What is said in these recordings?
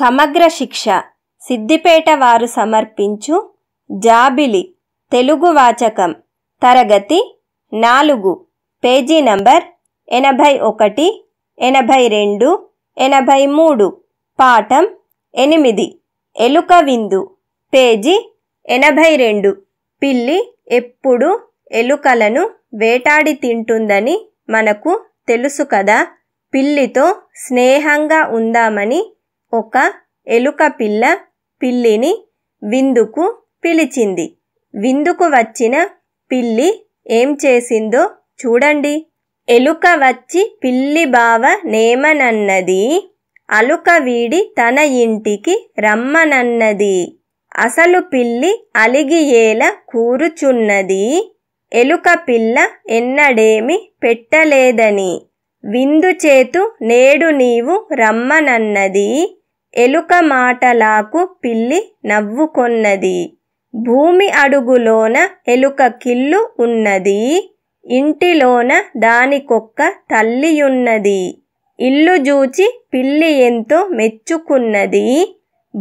సమగ్ర శిక్ష సిద్దిపేట వారు సమర్పించు జాబిలి తెలుగు వాచకం తరగతి నాలుగు పేజీ నంబర్ ఎనభై ఒకటి ఎనభై రెండు ఎనభై మూడు పాఠం ఎనిమిది ఎలుక విందు పేజీ ఎనభై రెండు పిల్లి ఎప్పుడు ఎలుకలను వేటాడి తింటుందని మనకు తెలుసు కదా పిల్లితో స్నేహంగా ఉందామని ఒక ఎలుక పిల్ల పిల్లిని విందుకు పిలిచింది విందుకు వచ్చిన పిల్లి ఏం చేసిందో చూడండి ఎలుక వచ్చి పిల్లి బావ నేమనన్నది అలుక వీడి తన ఇంటికి రమ్మనన్నది అసలు పిల్లి అలిగి ఏల కూరుచున్నది ఎలుక పిల్ల ఎన్నడేమి పెట్టలేదని విందు చేతు నేడు నీవు రమ్మనన్నది ఎలుక మాటలాకు పిల్లి నవ్వుకొన్నది భూమి అడుగులోన ఎలుక కిల్లు ఉన్నది ఇంటిలోన దానికొక్క తల్లియున్నది ఇల్లు జూచి పిల్లి ఎంతో మెచ్చుకున్నది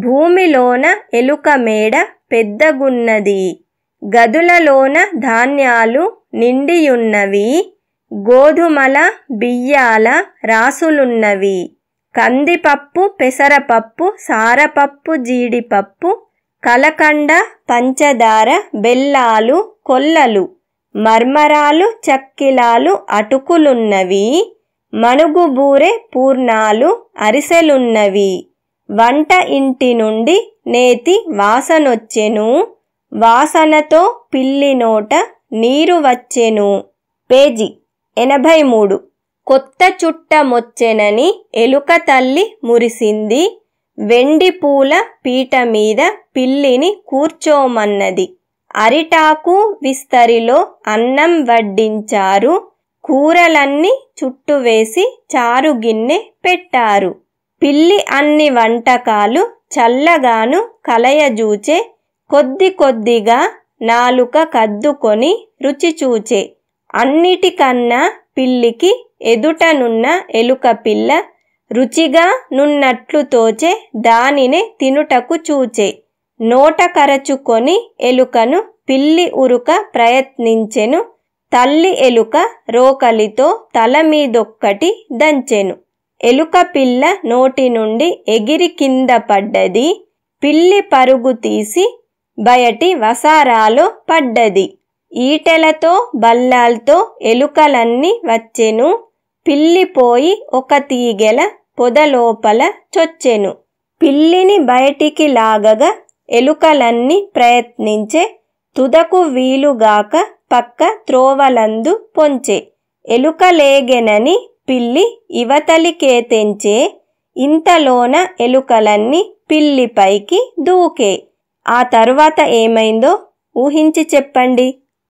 భూమిలోన ఎలుక మేడ పెద్దగున్నది గదులలోన ధాన్యాలు నిండియున్నవి గోధుమల బియ్యాల రాసులున్నవి కందిపప్పు పెసరపప్పు సారపప్పు జీడిపప్పు కలకండ పంచదార బెల్లాలు కొల్లలు మర్మరాలు చక్కిలాలు అటుకులున్నవి మణుగుబూరె పూర్ణాలు అరిసెలున్నవి వంట ఇంటి నుండి నేతి వాసనొచ్చెను వాసనతో పిల్లి నోట నీరు వచ్చెను పేజీ ఎనభై మూడు కొత్త చుట్టమొచ్చెనని ఎలుక తల్లి మురిసింది వెండి పూల పీట మీద పిల్లిని కూర్చోమన్నది అరిటాకు విస్తరిలో అన్నం వడ్డించారు కూరలన్నీ చుట్టువేసి చారు గిన్నె పెట్టారు పిల్లి అన్ని వంటకాలు చల్లగాను కలయజూచే కొద్ది కొద్దిగా నాలుక కద్దుకొని రుచి చూచే అన్నిటికన్నా పిల్లికి ఎదుటనున్న ఎలుక పిల్ల రుచిగా నున్నట్లు తోచే దానినే తినుటకు చూచే నోట కరచుకొని ఎలుకను పిల్లి ఉరుక ప్రయత్నించెను తల్లి ఎలుక రోకలితో తల మీదొక్కటి దంచెను ఎలుక పిల్ల నోటి నుండి ఎగిరి కింద పడ్డది పిల్లి పరుగు తీసి బయటి వసారాలో పడ్డది ఈటెలతో బల్లాల్తో ఎలుకలన్నీ వచ్చెను పిల్లిపోయి ఒక తీగెల పొదలోపల చొచ్చెను పిల్లిని బయటికి లాగగా ఎలుకలన్నీ ప్రయత్నించే తుదకు వీలుగాక పక్క త్రోవలందు పొంచే ఎలుకలేగెనని పిల్లి ఇవతలికే తెంచే ఇంతలోన ఎలుకలన్నీ పిల్లిపైకి దూకే ఆ తర్వాత ఏమైందో ఊహించి చెప్పండి